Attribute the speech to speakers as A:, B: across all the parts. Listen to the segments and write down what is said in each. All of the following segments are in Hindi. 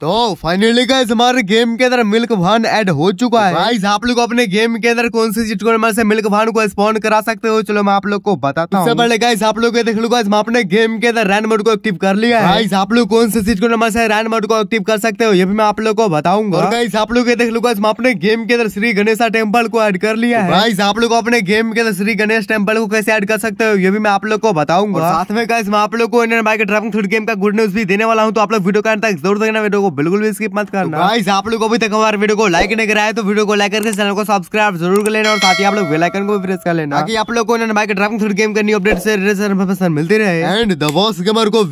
A: तो फाइनली गाइस हमारे गेम के अंदर मिल्क भान ऐड हो चुका है गाइस आप लोग अपने गेम के अंदर कौन सी चीट कोड से मिल्क भान को स्पॉन करा सकते हो चलो मैं आप लोग को बताता हूँ पहले गाइस आप लोग देख लो गाइस मैं अपने गेम के अंदर रैन मोड को एक्टिव कर लिया है गाइस आप लोग कौन से कोड से रैन मोड को एक्टिव कर सकते हो ये भी मैं आप लोग को बताऊंगा और गाइस आप लोग देख लो गाइस मैं अपने गेम के अंदर श्री गणेशा टेम्पल को एड कर लिया है गाइस आप लोग अपने गेम के अंदर श्री गणेश टेम्पल को कैसे एड कर सकते हो ये भी मैं आप लोग को बताऊंगा साथ में गाइस मैं आप लोग को इंडियन बाइक ड्राइविंग थ्रू गेम का गुड न्यूज भी देने वाला हूँ तो आप लोग वीडियो का जरूर देखना वीडियो को बिल्कुल भी स्किप मत करना गाइस तो आप लोग अभी तक हमारे वीडियो को लाइक नहीं कराए तो वीडियो को लाइक करके चैनल को सब्सक्राइब जरूर कर लेना और साथ ही आप लोग बेलाइकन को भी प्रेस कर लेना ताकि आप लोग को बाइक ड्राइविंग थ्रू गेम करनी अपडेट से इन्फॉर्मेशन मिलती रहे एंड द बॉस गेमर को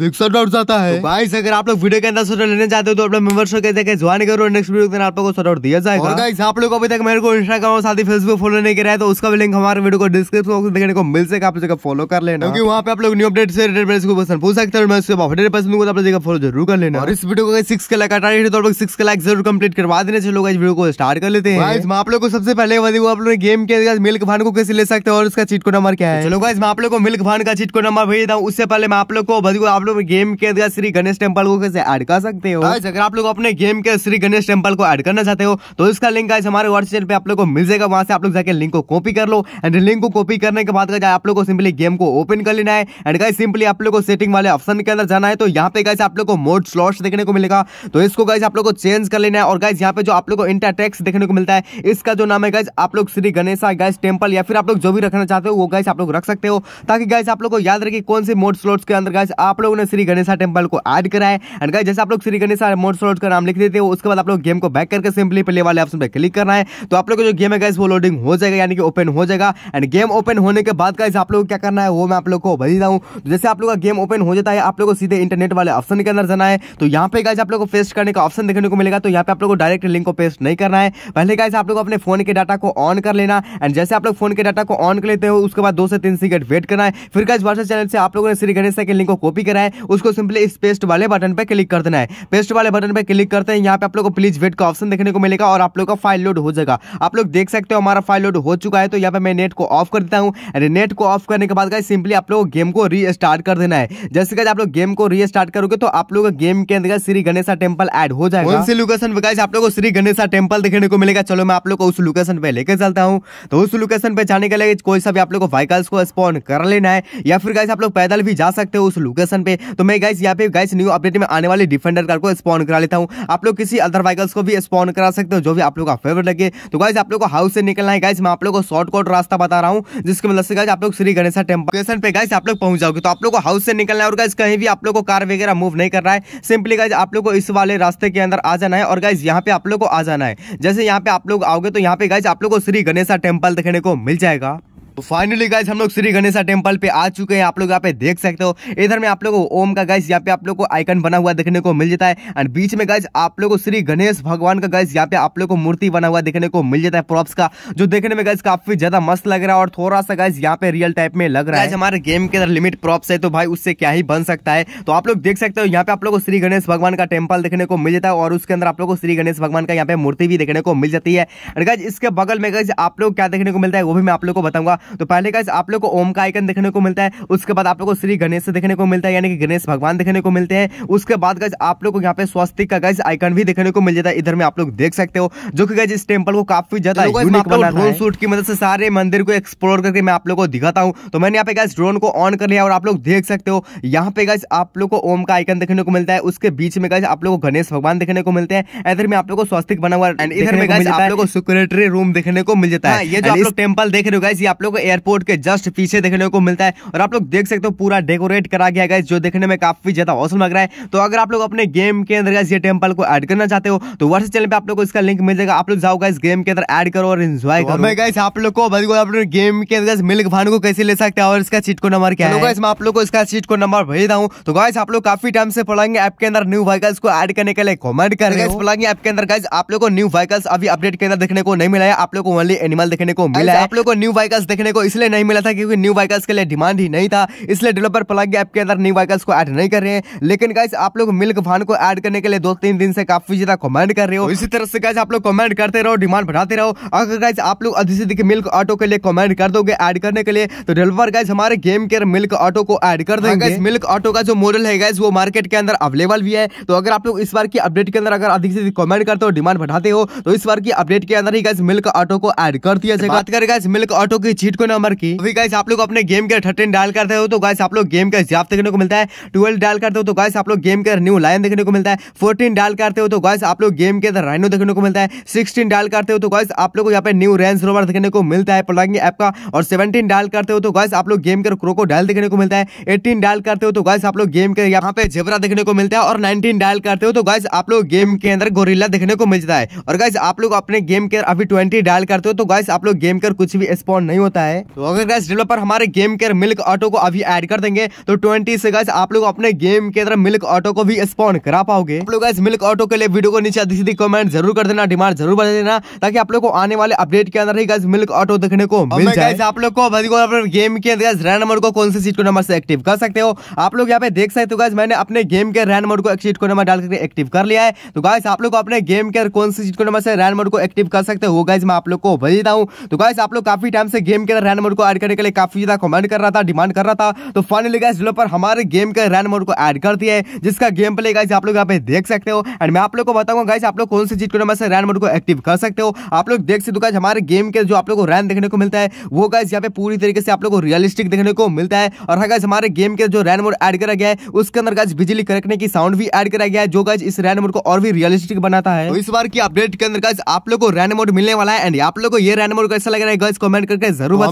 A: जाता है गाइस तो अगर आप लोग वीडियो के अंदर सोडा लेने चाहते हो तो अपना मेंबरशिप के देखे ज्वाइन करो नेक्स्ट वीडियो के आप लोग को सोडा दिया जाएगा और गाइस आप लोग अभी तक मेरे को इंस्टाग्राम और साथ ही फेसबुक फॉलो नहीं कराया तो उसका भी लिंक हमारे वीडियो को डिस्क्रिप्शन बॉक्स देखने को मिल सके आप जगह फॉलो कर लेना क्योंकि वहाँ पे आप लोग न्यू अपडेट से रिलेटेड पूछ सकते हो मैं उससे तो आप जगह फॉलो जरूर कर लेना और इस वीडियो को सिक्स के लाइक अठारह तो सिक्स का लाइक जरूर कंप्लीट करवा देने से लोग वीडियो को स्टार्ट कर लेते हैं हम आप लोग को सबसे पहले बता आप लोगों गेम के मिल्क भान को कैसे ले सकते हैं और उसका चीट नंबर क्या है चलो गाइज मैं आप लोग को मिल्क भान का चीट नंबर भेज देता उससे पहले मैं आप लोग को बता आप लोग गेम के श्री गणेश टेम्पल को कैसे ऐड कर सकते हो अगर आप लोग अपने गेम के श्री गणेश टेम्पल को ऐड करना चाहते हो तो इसका लिंक आज हमारे व्हाट्सएप पे आप लोग को मिल जाएगा वहां से आप लोग जाकर लिंक को कॉपी कर लो एंड लिंक को कॉपी करने के बाद आप लोग को सिंपली गेम को ओपन कर लेना है एंड गाइस सिंपली आप लोग को सेटिंग वाले ऑप्शन के अंदर जाना है तो यहाँ पे गाइस आप लोग को मोड स्लॉट्स देखने को मिलेगा तो इसको गाइज आप लोग को चेंज कर लेना है और गाइज यहाँ पे जो आप लोग को इंटर टैक्स देखने को मिलता है इसका जो नाम है गाइज आप लोग श्री गणेशा गाइज टेम्पल या फिर आप लोग जो भी रखना चाहते हो वो गाइज आप लोग रख सकते हो ताकि गाइज आप लोग को याद रखे कौन से मोड स्लोट्स के अंदर गाइज आप लोगों ने श्री गणेशा टेम्पल को ऐड करा है एंड गाइज जैसे आप लोग श्री गणेशा मोड स्लोट्स का नाम लिख देते हो उसके बाद आप लोग गेम को बैक करके सिंपली प्ले वाले ऑप्शन पर क्लिक करना है तो आप लोग जो गेम है गाइज वो लोडिंग हो जाएगा यानी कि ओपन हो जाएगा एंड गेम ओपन होने के बाद गाइज आप लोग क्या करना है वो मैं आप लोग को भेजता हूँ जैसे आप लोग का गेम ओपन हो जाता है आप लोग को सीधे इंटरनेट वाले ऑप्शन के अंदर जाना है तो यहाँ पे गाइज आप लोग को पेस्ट करने का ऑप्शन देखने को मिलेगा तो यहाँ पे आप लोग को डायरेक्ट लिंक को पेस्ट नहीं करना है पहले गाइस आप लोग अपने फोन के डाटा को ऑन कर लेना एंड जैसे आप लोग फोन के डाटा को ऑन कर लेते हो उसके बाद दो से तीन सेकंड वेट करना है फिर गाइस व्हाट्सएप चैनल से आप लोगों ने श्री गणेश के लिंक को कॉपी करा है उसको सिंपली इस पेस्ट वाले बटन पर क्लिक कर देना है पेस्ट वाले बटन पर क्लिक करते हैं यहाँ पे आप लोग को प्लीज वेट का ऑप्शन देखने को मिलेगा और आप लोग का फाइल लोड हो जाएगा आप लोग देख सकते हो हमारा फाइल लोड हो चुका है तो यहाँ पे मैं नेट को ऑफ कर देता हूँ एंड नेट को ऑफ करने के बाद गाइस सिंपली आप लोग गेम को रीस्टार्ट कर देना है जैसे गाइस आप लोग गेम को रीस्टार्ट करोगे तो आप लोग गेम के अंदर Shri Ganesha temple temple add हो जाएगा कौन सी लोकेशन पे गाइस आप लोग को श्री गणेशा टेम्पल देखने को मिलेगा चलो मैं आप लोग को उस लोकेशन पे लेकर चलता हूँ तो उस लोकेशन पे जाने के लिए कोई सा भी आप लोग को व्हीकल्स को स्पॉन कर लेना है या फिर गाइस आप लोग पैदल भी जा सकते हो उस लोकेशन पे तो मैं गाइस यहाँ पे गाइस न्यू अपडेट में आने वाले डिफेंडर कार को स्पॉन करा लेता हूँ आप लोग किसी अदर व्हीकल्स को भी स्पॉन करा सकते हो जो भी आप लोग का फेवरेट लगे तो गाइस आप लोग को हाउस से निकलना है गाइस मैं आप लोग को शॉर्टकट रास्ता बता रहा हूँ जिसकी मदद से गाइस आप लोग श्री गणेशा टेम्पल लोकेशन पे गाइस आप लोग पहुंच जाओगे तो आप लोग को हाउस से निकलना है और गाइस कहीं भी आप लोग को कार वगैरह मूव नहीं कर रहा है सिंपली गाइस आप लोग को इस बार वाले रास्ते के अंदर आ जाना है और गाइज यहाँ पे आप लोग को आ जाना है जैसे यहाँ पे आप लोग आओगे तो यहाँ पे गाइज आप लोग को श्री गणेशा टेम्पल देखने को मिल जाएगा तो फाइनली गाइस हम लोग श्री गणेशा टेम्पल पे आ चुके हैं आप लोग यहाँ पे देख सकते हो इधर में आप लोगों को ओम का गाइस यहाँ पे आप लोग को आइकन बना हुआ देखने को मिल जाता है एंड बीच में गाइस आप लोग को श्री गणेश भगवान का गाइस यहाँ पे आप लोग को मूर्ति बना हुआ देखने को मिल जाता है प्रॉप्स का जो देखने में गाइस काफी ज्यादा मस्त लग रहा है और थोड़ा सा गाइस यहाँ पे रियल टाइप में लग रहा है हमारे गेम के अंदर लिमिट प्रॉप्स है तो भाई उससे क्या ही बन सकता है तो आप लोग देख सकते हो यहाँ पे आप लोग को श्री गणेश भगवान का टेम्पल देखने को मिल जाता है और उसके अंदर आप लोग को श्री गणेश भगवान का यहाँ पे मूर्ति भी देखने को मिल जाती है एंड गाइज इसके बगल में गाइज आप लोग क्या देखने को मिलता है वो भी मैं आप लोग को बताऊंगा तो पहले गाइज आप लोग को ओम का आइकन देखने को मिलता है उसके बाद आप लोग को श्री गणेश देखने को मिलता है यानी कि गणेश भगवान देखने को मिलते हैं उसके बाद गाइज आप लोग को यहाँ पे स्वस्तिक का गाइज आइकन भी देखने को मिल जाता है इधर में आप लोग देख सकते हो जो कि गाइज इस टेम्पल को काफी ज्यादा ड्रोन सूट की मदद से सारे मंदिर को एक्सप्लोर करके मैं आप लोग को दिखाता हूँ तो मैंने यहाँ पे गाइज ड्रोन को ऑन कर लिया और आप लोग देख सकते हो यहाँ पे गाइज आप लोग को ओम का आइकन देखने को मिलता है उसके बीच में गाइज आप लोग को गणेश भगवान देखने को मिलते हैं इधर में आप लोग को स्वस्तिक बना हुआ इधर में गाइज आप लोग को सिक्योरिटी रूम देखने को मिल जाता है ये जो आप लोग टेम्पल देख रहे हो गाइज ये आप लोग को एयरपोर्ट के जस्ट पीछे देखने को मिलता है और आप लोग देख सकते हो पूरा डेकोरेट करा गया है जो देखने में काफी ज्यादा हौसल लग रहा है तो अगर आप लोग अपने गेम के अंदर ये टेम्पल को एड करना चाहते हो तो व्हाट्सएप चैनल पर आप लोग को इसका लिंक मिल जाएगा आप लोग जाओगे इस गेम के अंदर एड करो और इन्जॉय तो करो मैं गाइस आप लोग को बिल्कुल अपने गेम के अंदर मिल्क भान को कैसे ले सकते हैं और इसका चीट को नंबर क्या है मैं आप लोग को इसका चीट को नंबर भेज रहा हूँ तो गाइस आप लोग काफी टाइम से पढ़ाएंगे ऐप के अंदर न्यू वाइकल्स को एड करने के लिए कॉमेंट कर ऐप तो के अंदर गाइस आप लोग को न्यू वाइकल्स अभी अपडेट के अंदर देखने को नहीं मिला है आप लोग को ओनली एनिमल देखने को मिला है आप लोग को न्यू वाइकल्स देखने देखने को इसलिए नहीं मिला था क्योंकि न्यू वाइकल्स के लिए डिमांड ही नहीं था इसलिए डेवलपर प्लग ऐप के अंदर न्यू वाइकल्स को ऐड नहीं कर रहे हैं लेकिन गाइस आप लोग मिल्क भान को ऐड करने के लिए दो तीन दिन से काफी ज्यादा कमेंट कर रहे हो इसी तरह से गाइस आप लोग कमेंट करते रहो डिमांड बढ़ाते रहो अगर गाइस आप लोग अधिक मिल्क ऑटो के लिए कॉमेंट कर दोगे ऐड करने के लिए तो डेवलपर गाइस हमारे गेम के मिल्क ऑटो को एड कर हाँ देंगे मिल्क ऑटो का जो मॉडल है गाइस वो मार्केट के अंदर अवेलेबल भी है तो अगर आप लोग इस बार की अपडेट के अंदर अगर अधिक से अधिक कॉमेंट करते हो डिमांड बढ़ाते हो तो इस बार की अपडेट के अंदर ही गाइस मिल्क ऑटो को एड कर दिया जाएगा बात करें गाइस मिल्क ऑटो की एट को नंबर की अभी गाइस आप लोग अपने गेम के थर्टीन डायल करते हो तो गाइस आप लोग गेम का हिसाब देखने को मिलता है ट्वेल्व डायल करते हो तो गाइस आप लोग गेम का न्यू लाइन देखने को मिलता है फोर्टीन डायल करते हो तो गाइस आप लोग गेम के अंदर राइनो देखने को मिलता है सिक्सटीन डायल करते हो तो गाइस आप लोग यहाँ पे न्यू रेंज रोवर देखने को मिलता है प्लगिंग ऐप का और सेवेंटीन डायल करते हो तो गाइस आप लोग गेम के क्रोको डायल देखने को मिलता है एटीन डायल करते हो तो गाइस आप लोग गेम के यहाँ पे जेबरा देखने को मिलता है और नाइनटीन डायल करते हो तो गाइस आप लोग गेम के अंदर गोरिल्ला देखने को मिलता है और गाइस आप लोग अपने गेम के अभी ट्वेंटी डायल करते हो तो गाइस आप लोग गेम के कुछ भी स्पॉन नहीं होता है है तो अगर गैस डेवलपर हमारे गेम के मिल्क ऑटो को अभी ऐड कर देंगे तो ट्वेंटी से गैस आप लोग अपने गेम के अंदर मिल्क ऑटो को भी स्पॉन करा पाओगे आप लोग गैस मिल्क ऑटो के लिए वीडियो को नीचे सीधी अधिक कमेंट जरूर कर देना डिमांड जरूर बढ़ा देना ताकि आप लोग को आने वाले अपडेट के अंदर ही गैस मिल्क ऑटो देखने को मिल जाए आप लोग को अपने गेम के अंदर रैन मोड को कौन से सीट को नंबर से एक्टिव कर सकते हो आप लोग यहाँ पे देख सकते हो गैस मैंने अपने गेम के रैन मोड को एक सीट को नंबर डाल करके एक्टिव कर लिया है तो गाइस आप लोग अपने गेम के कौन से सीट को नंबर से रैन मोड को एक्टिव कर सकते हो गाइस मैं आप लोग को भेज देता हूँ तो गाइस आप लोग काफी टाइम से गेम के के अंदर रैन मोड को ऐड करने के लिए काफी ज्यादा कमेंट कर रहा था डिमांड कर रहा था तो फाइनली गाइस पर हमारे गेम के रैन मोड को ऐड कर दिया है जिसका गेम प्ले गाइस आप लोग यहाँ पे देख सकते हो एंड मैं आप लोग को बताऊंगा गाइस आप लोग कौन सी चीज को नंबर से रैन मोड को एक्टिव कर सकते हो आप लोग देख सकते हो गाइस हमारे गेम के जो आप लोग को रैन देखने को मिलता है वो गाइस यहाँ पे पूरी तरीके से आप लोग को रियलिस्टिक देखने को मिलता है और हाँ गाइस हमारे गेम के जो रैन मोड एड करा गया है उसके अंदर गाइस बिजली करकने की साउंड भी एड करा गया है जो गाइस इस रैन मोड को और भी रियलिस्टिक बनाता है तो इस बार की अपडेट के अंदर गाइस आप लोग को रैन मोड मिलने वाला है एंड आप लोग को ये रैन मोड कैसा लग रहा है गाइस कमेंट करके जरूर और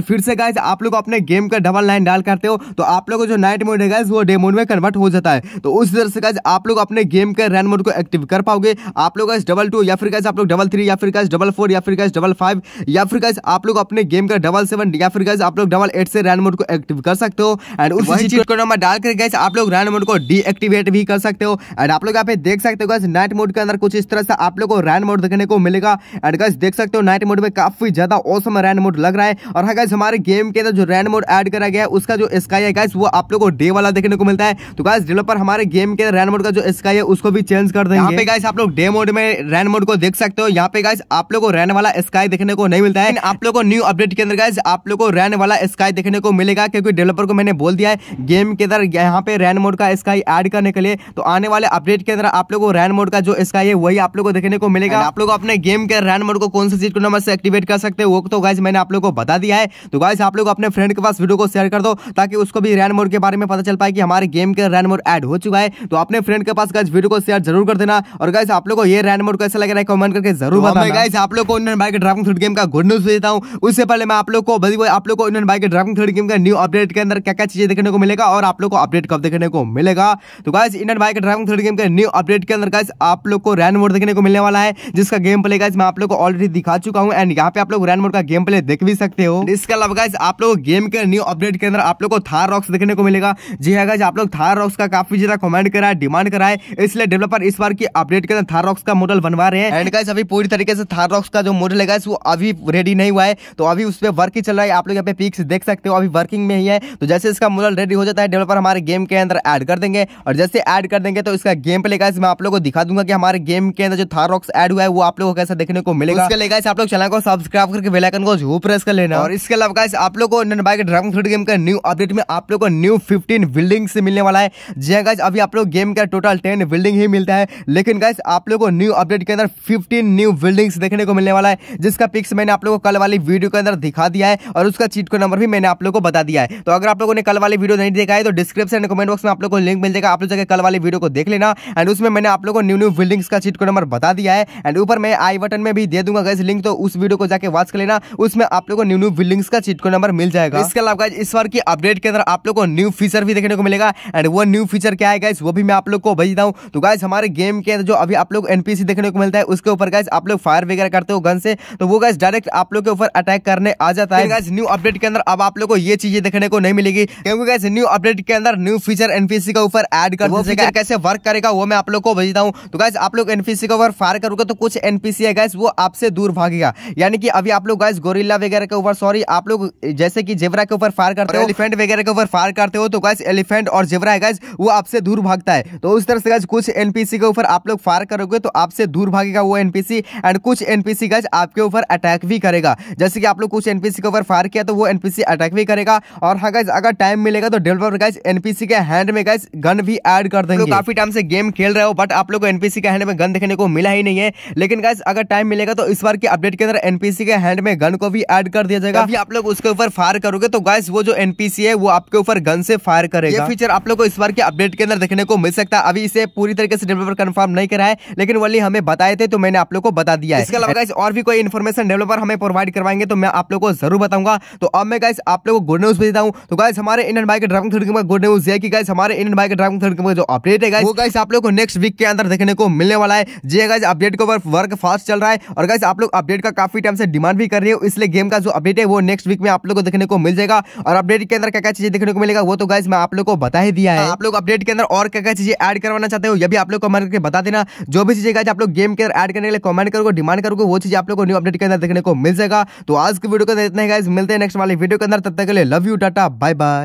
A: फिर से गाइस आप लोग अपने गेम का डबल लाइन डाल करते हो तो आप लोग जो नाइट मोड है गाइस वो डे मोड में कन्वर्ट हो जाता है तो उस तरह से गाइस आप लोग अपने गेम के रैन मोड को एक्टिव कर पाओगे आप लोग गाइस डबल टू या फिर गाइस आप लोग डबल थ्री या फिर गाइस डबल फोर या फिर गाइस डबल फाइव या फिर गाइस आप लोग अपने गेम का डबल सेवन या फिर गाइस आप लोग डबल एट से रैन मोड को एक्टिव कर सकते हो एंड उस चीज को नंबर डाल कर गाइस आप लोग रैन मोड को डीएक्टिवेट भी कर सकते हो एंड आप लोग यहाँ पे देख सकते हो गैस नाइट मोड के अंदर कुछ इस तरह से आप लोग को रैन मोड देखने को मिलेगा एंड गैस देख सकते हो नाइट मोड में काफी ज्यादा औसम रैन मोड लग रहा है और हाँ गैस हमारे गेम के अंदर जो रैन मोड एड करा गया है उसका जो स्काई है गैस वो आप लोग को डे वाला देखने को मिलता है तो गैस डेवलपर हमारे गेम के रैन मोड का जो स्काई है उसको भी चेंज कर देंगे यहाँ गाइस आप लोग डे मोड में रैन मोड को देख सकते हो यहाँ पे गाइस आप लोग को रैन वाला स्काई देखने को नहीं मिलता है आप लोग को न्यू अपडेट के अंदर गाइस आप लोग को रैन वाला स्काई देखने को मिलेगा क्योंकि डेवलपर को मैंने बोल दिया है गेम के अंदर यहाँ पे रैन मोड का स्काई ऐड करने के लिए तो आने वाले अपडेट के अंदर आप लोगों को रैन मोड का जो स्काई है वही आप लोगों को देखने को मिलेगा आप लोग अपने गेम के रैन मोड को कौन से चीज को नंबर से एक्टिवेट कर सकते हैं वो तो गाइज मैंने आप लोग को बता दिया है तो गाइज आप लोग अपने फ्रेंड के पास वीडियो को शेयर कर दो ताकि उसको भी रैन मोड के बारे में पता चल पाए कि हमारे गेम के रैन मोड एड हो चुका है तो अपने फ्रेंड के पास गाइज वीडियो को शेयर जरूर कर देना और गाइज आप लोग को ये रैन मोड कैसा लग रहा है कमेंट करके जरूर तो बताना गाइज आप लोग को इंडियन बाइक ड्राइविंग थ्रेड गेम का गुड न्यूज देता हूँ उससे पहले मैं आप लोग को बदी आप लोग को इंडियन बाइक ड्राइविंग थ्रेड गेम का न्यू अपडेट के अंदर क्या क्या चीजें देखने को मिलेगा और आप लोग को अपडेट कब देखने को मिलेगा तो गाइस इंडियन बाइक ड्राइविंग थ्रेड गेम के न्यू अपडेट के अंदर गाइस आप लोग को रैन मोड देखने को मिलने वाला है जिसका गेम प्ले गाइस मैं आप लोग को ऑलरेडी दिखा चुका हूँ एंड यहाँ पे आप लोग रैन मोड का गेम प्ले देख भी सकते हो इसके अलावा गाइस आप लोग गेम के न्यू अपडेट के अंदर आप लोग को थार रॉक्स देखने को मिलेगा जी है हाँ, गाइस आप लोग थार रॉक्स का काफी ज्यादा कमेंट करा है डिमांड करा है इसलिए डेवलपर इस बार की अपडेट के अंदर थार रॉक्स का मॉडल बनवा रहे हैं एंड गाइस अभी पूरी तरीके से थार रॉक्स का जो मॉडल है गाइस वो अभी रेडी नहीं हुआ है तो अभी उस पर वर्क ही चल रहा है आप लोग यहाँ पे पिक्स देख सकते हो अभी वर्किंग में ही है तो जैसे इसका मॉडल रेडी हो जाता है डेवलपर हमारे गेम के अंदर ऐड कर देंगे और जैसे ऐड कर देंगे तो इसका गेम पे लेगा मैं आप लोगों को दिखा दूंगा कि हमारे गेम के अंदर जो थारॉक्स ऐड हुआ है वो आप लोगों को कैसा देखने को मिलेगा उसके लेगा आप लोग चैनल को सब्सक्राइब करके बेलाइकन को जरूर प्रेस कर लेना और इसके अलावा गाइस आप लोगों को बाइक के ड्रैगन फ्रूट गेम का न्यू अपडेट में आप लोग को न्यू फिफ्टीन बिल्डिंग से मिलने वाला है जी गाइस अभी आप लोग गेम का टोटल टेन बिल्डिंग ही मिलता है लेकिन गाइस आप लोग को न्यू अपडेट के अंदर फिफ्टीन न्यू बिल्डिंग्स देखने को मिलने वाला है जिसका पिक्स मैंने आप लोग को कल वाली वीडियो के अंदर दिखा दिया है और उसका चीट को नंबर भी मैंने आप लोग को बता दिया है तो अगर आप लोगों ने कल वाली वीडियो नहीं देखा है तो डिस्क्रिप्शन कमेंट बॉक्स में आप लोग को लिंक मिल जाएगा आप लोग जाकर कल वाली वीडियो को देख लेना एंड उसमें मैंने आप लोग को न्यू न्यू बिल्डिंग्स का चीट को नंबर बता दिया है एंड ऊपर मैं आई बटन में भी दे दूंगा गैस लिंक तो उस वीडियो को जाकर वॉच कर लेना उसमें आप लोग को न्यू न्यू बिल्डिंग्स का चीट को नंबर मिल जाएगा इसके अलावा इस बार की अपडेट के अंदर आप लोग को न्यू फीचर भी देखने को मिलेगा एंड वो न्यू फीचर क्या है गाइस वो भी मैं आप लोग को भेजता हूँ तो गाइस हमारे गेम के अंदर जो अभी आप लोग एनपीसी देखने को मिलता है उसके ऊपर गाइस आप लोग फायर वगैरह करते हो गन से तो वो गाइस डायरेक्ट आप लोग के ऊपर अटैक करने आ जाता है गाइस न्यू अपडेट के अंदर अब आप लोग को ये चीजें देखने को नहीं मिलेगी क्योंकि गाइस न्यू अपडेट के अंदर न्यू फीचर फीचर एनपीसी के ऊपर ऐड कर तो दीजिएगा कैसे वर्क करेगा वो मैं आप लोग को भेजता हूँ तो गैस आप लोग एनपीसी के ऊपर फायर करोगे तो कुछ एनपीसी है गैस वो आपसे दूर भागेगा यानी कि अभी आप लोग गैस गोरिल्ला वगैरह के ऊपर सॉरी आप लोग जैसे कि जेवरा के ऊपर फायर करते हो एलिफेंट वगैरह के ऊपर फायर करते हो तो गैस एलिफेंट और जेवरा है गैस वो आपसे दूर भागता है तो उस तरह से गैस कुछ एनपीसी के ऊपर आप लोग फायर करोगे तो आपसे दूर भागेगा वो एनपीसी एंड कुछ एनपीसी गैस आपके ऊपर अटैक भी करेगा जैसे कि आप लोग कुछ एनपीसी के ऊपर फायर किया तो वो एनपीसी अटैक भी करेगा और हाँ गैस अगर टाइम मिलेगा तो डेवलपर गैस एनपीसी के हैंड में गैस गन भी ऐड कर देंगे काफी टाइम से गेम खेल रहे हो बट आप लोग को एनपीसी के हैंड में गन देखने को मिला ही नहीं है लेकिन गैस अगर टाइम मिलेगा तो इस बार के अपडेट के अंदर एनपीसी के हैंड में गन को भी एड कर दिया जाएगा अभी आप लोग उसके ऊपर फायर करोगे तो गैस वो जो एनपीसी है वो आपके ऊपर गन से फायर करेगा फीचर आप लोग को इस बार के अपडेट के अंदर देखने को मिल सकता है अभी इसे पूरी तरीके से डेवलपर कन्फर्म नहीं करा है लेकिन वाली हमें बताए थे तो मैंने आप लोग को बता दिया इसके अलावा गैस और भी कोई इन्फॉर्मेशन डेवलपर हमें प्रोवाइड करवाएंगे तो मैं आप लोग को जरूर बताऊंगा तो अब मैं गैस आप लोग को गुड न्यूज भेजता हूँ तो गैस हमारे Indian bike driving good news है कि गाइस हमारे इंडियन बाइक ड्राइविंग थर्ड का जो अपडेट है वो गाइस आप लोग को नेक्स्ट वीक के अंदर देखने को मिलने वाला है जी गाइस हाँ, अपडेट के ऊपर वर्क फास्ट चल रहा है और गाइस आप लोग अपडेट का काफी टाइम से डिमांड भी कर रहे हो इसलिए गेम का जो अपडेट है वो नेक्स्ट वीक में आप लोग को देखने को मिल जाएगा और अपडेट के अंदर क्या क्या चीज देखने को मिलेगा वो तो गाइस मैं आप लोग को बता ही दिया है हाँ, आप लोग अपडेट के अंदर और क्या क्या चीजें एड करवाना चाहते हो ये भी आप लोग कमेंट करके बता देना जो भी चीजें गाइस आप लोग गेम के अंदर एड करने के लिए कमेंट करोगे डिमांड करोगे वो चीज आप लोग को न्यू अपडेट के अंदर देखने को मिल जाएगा तो आज के वीडियो के अंदर इतना ही गाइस मिलते हैं नेक्स्ट वाले वीडियो के अंदर तब तक के लिए love you tata bye bye